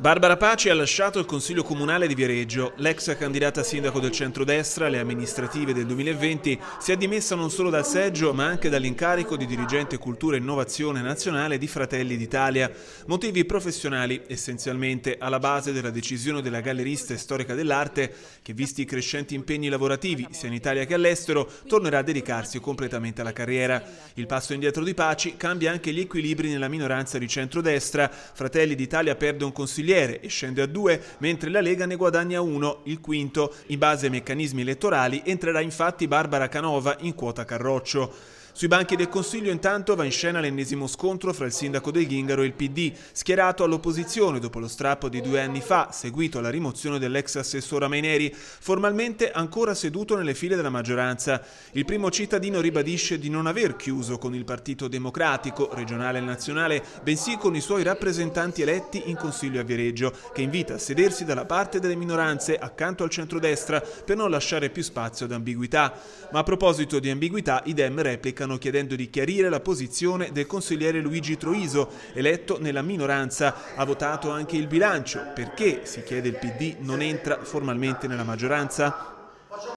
Barbara Paci ha lasciato il Consiglio Comunale di Viareggio. L'ex candidata sindaco del centrodestra alle amministrative del 2020 si è dimessa non solo dal seggio ma anche dall'incarico di dirigente cultura e innovazione nazionale di Fratelli d'Italia. Motivi professionali essenzialmente alla base della decisione della gallerista e storica dell'arte che visti i crescenti impegni lavorativi sia in Italia che all'estero tornerà a dedicarsi completamente alla carriera. Il passo indietro di Paci cambia anche gli equilibri nella minoranza di centrodestra. Fratelli d'Italia perde un consiglio consigliere e scende a due, mentre la Lega ne guadagna uno, il quinto. In base ai meccanismi elettorali entrerà infatti Barbara Canova in quota Carroccio. Sui banchi del Consiglio intanto va in scena l'ennesimo scontro fra il sindaco del Ghingaro e il PD, schierato all'opposizione dopo lo strappo di due anni fa, seguito alla rimozione dell'ex assessora Maineri, formalmente ancora seduto nelle file della maggioranza. Il primo cittadino ribadisce di non aver chiuso con il Partito Democratico, regionale e nazionale, bensì con i suoi rappresentanti eletti in Consiglio a Viareggio, che invita a sedersi dalla parte delle minoranze accanto al centrodestra per non lasciare più spazio ad ambiguità. Ma a proposito di ambiguità, idem replicano manifestano chiedendo di chiarire la posizione del consigliere Luigi Troiso, eletto nella minoranza. Ha votato anche il bilancio. Perché, si chiede il PD, non entra formalmente nella maggioranza?